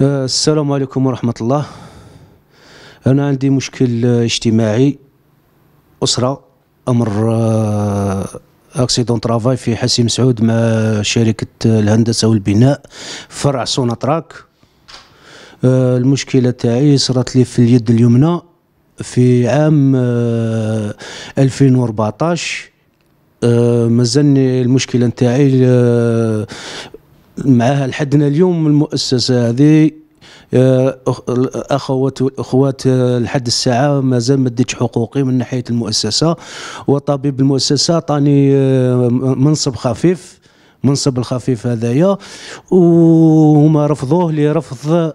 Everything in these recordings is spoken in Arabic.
آه، السلام عليكم ورحمة الله أنا عندي مشكل آه، اجتماعي أسرة أمر اكسيدون آه، ترافاي في حسي مسعود مع شركة الهندسة والبناء فرع سوناتراك المشكلة تاعي صرت لي في اليد اليمنى في عام 2014 مازلني المشكله تاعي معها لحدنا اليوم المؤسسه هذه آه، الاخوات والاخوات آه، لحد الساعه مازال ما اديتش حقوقي من ناحيه المؤسسه وطبيب المؤسسه عطاني آه، منصب خفيف منصب الخفيف هذايا وهما رفضوه لي رفض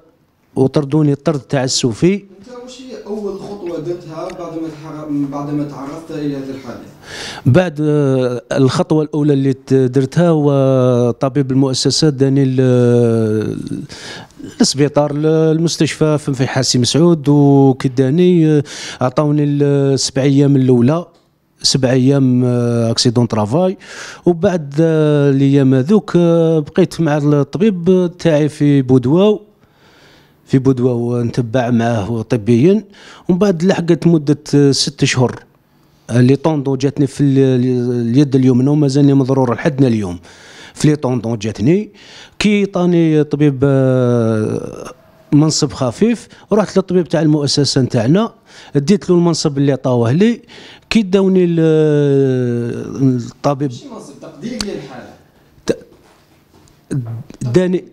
وطردوني الطرد تعسفي استخدمتها بعد ما بعد ما تعرضت الى هذه الحادثه بعد آه، الخطوه الاولى اللي درتها هو طبيب المؤسسه داني آه، السبيطار المستشفى في حاسي مسعود وكداني آه، عطاوني السبع ايام الاولى سبع ايام اكسيدون ترافاي وبعد الايام هذوك بقيت مع الطبيب تاعي في بودواو في بدوه ونتبع معاه طبيا ومن بعد لحقت مده ست شهور لي طوندون جاتني في اليد اليمنى ومازالني مضرور لحدنا اليوم في لي طوندون جاتني كي طاني طبيب آه، منصب خفيف رحت للطبيب تاع المؤسسه نتاعنا ديت له المنصب اللي عطاوه لي كي داوني الطبيب تقدير للحاله داني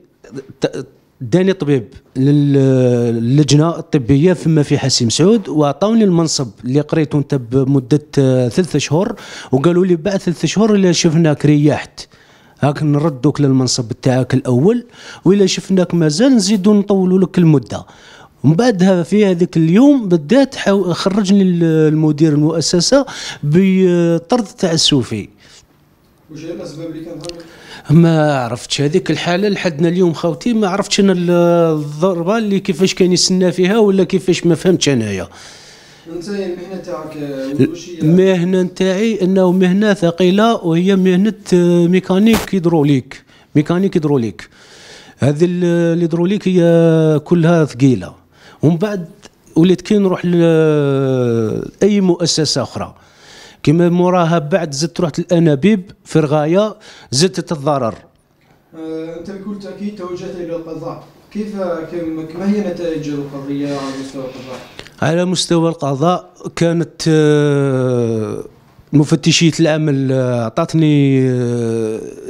داني طبيب للجنه الطبيه فيما في حسي مسعود وعطاوني المنصب اللي قريته انت بمده آه، ثلاثة شهور وقالوا لي بعد ثلاثة شهور الا شفناك ريحت هاك نردوك للمنصب تاعك الاول والا شفناك مازال نزيدو نطولوا لك المده ومن بعدها في هذاك اليوم بدات خرجني المدير المؤسسه بطرد تاع السوفي وش هي الاسباب اللي ما عرفتش هذيك الحاله لحدنا اليوم خوتي ما عرفتش انا الضربه اللي كيفاش كان يسنى فيها ولا كيفاش ما فهمتش انايا انت المهنه تاعك المهنه نتاعي انه مهنه ثقيله وهي مهنه آه، ميكانيك هيدروليك ميكانيك هيدروليك هذه الهيدروليك هي كلها ثقيله ومن بعد وليت كي نروح لاي مؤسسه اخرى كما موراها بعد زدت رحت الانابيب في الغايه زدت الضرر أه، انت بكل تاكيد توجهت الى القضاء كيف ما هي نتائج القضيه على مستوى القضاء على مستوى القضاء كانت أه، مفتشية العمل أه، عطاتني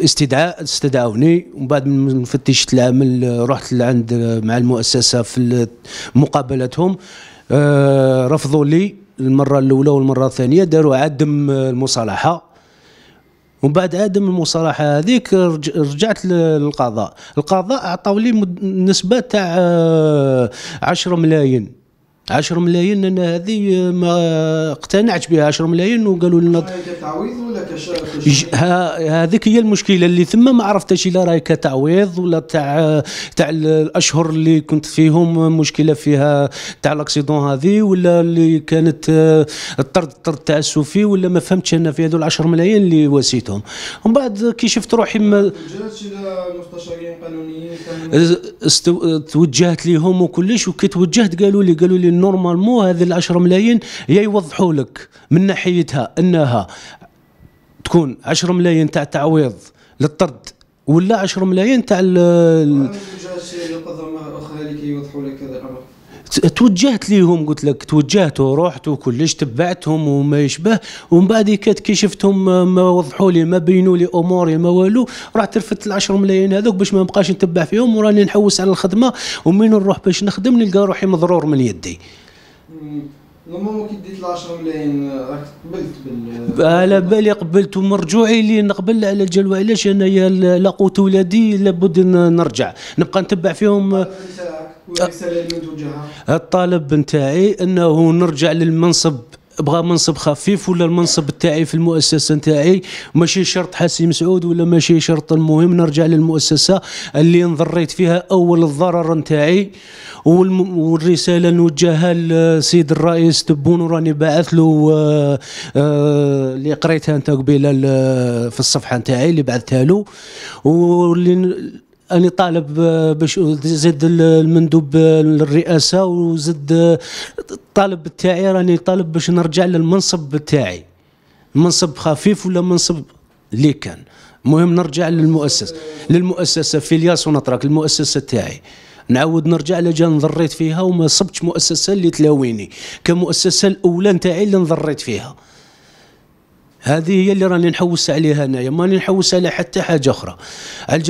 استدعاء استدعوني ومن بعد من مفتشية العمل رحت لعند مع المؤسسة في مقابلتهم آه، رفضوا لي المره الاولى والمره الثانيه داروا عدم المصالحه ومن بعد عدم المصالحه هذيك رجعت للقضاء القضاء عطاو لي نسبه تاع 10 آه، ملايين 10 ملايين انا هذه ما اقتنعت بها 10 ملايين وقالوا لنا كتعويض ولا كش هذيك هي المشكله اللي ثم ما عرفتش الا راهي كتعويض ولا تاع تاع الاشهر اللي كنت فيهم مشكله فيها تاع لاكسيدون هذه ولا اللي كانت الطرد الطرد تعسفي ولا ما فهمتش انا في هذول 10 ملايين اللي واسيتهم ومن بعد كي شفت روحي ما توجهت لهم وكلش وكي توجهت قالوا لي قالوا لي نورمالمون هذه ال 10 ملايين يا يوضحوا لك من ناحيتها انها تكون 10 ملايين تاع تعويض للطرد ولا 10 ملايين تاع ال هذا اللي كيوضحوا لك توجهت ليهم قلت لك توجهت ورحت وكلش تبعتهم وما يشبه ومن بعد كي شفتهم ما وضحوا لي ما بينوا لي اموري ما والو رحت رفدت ال 10 ملايين هذوك باش ما نبقاش نتبع فيهم وراني نحوس على الخدمه ومين نروح باش نخدم نلقى روحي مضرور من يدي نورمالمون نعم، كي ديت 10 ملايين آه، راك قبلت بال على بالي قبلت ومرجوعي لي نقبل على الجلوه علاش انايا لاقوت ولادي لابد نرجع نبقى نتبع فيهم آه، الطالب نتاعي انه نرجع للمنصب بغى منصب خفيف ولا المنصب تاعي في المؤسسه تاعي ماشي شرط حسي مسعود ولا ماشي شرط المهم نرجع للمؤسسه اللي انضريت فيها اول الضرر نتاعي والرساله نوجهها للسيد الرئيس تبون وراني باعث له آه، آه، اللي قريتها انت قبيله في الصفحه نتاعي اللي بعثتها له واللي اني طالب باش زد المندوب للرئاسه وزد الطالب تاعي راني طالب باش نرجع للمنصب تاعي منصب خفيف ولا منصب اللي كان المهم نرجع للمؤسسه للمؤسسه في الياس ونطرك المؤسسه تاعي نعاود نرجع لجان نضريت فيها وما صبتش مؤسسه اللي تلاويني كمؤسسه الاولى نتاعي اللي نضريت فيها هذه هي اللي راني نحوس عليها انايا ماني نحوس على حتى حاجه اخرى على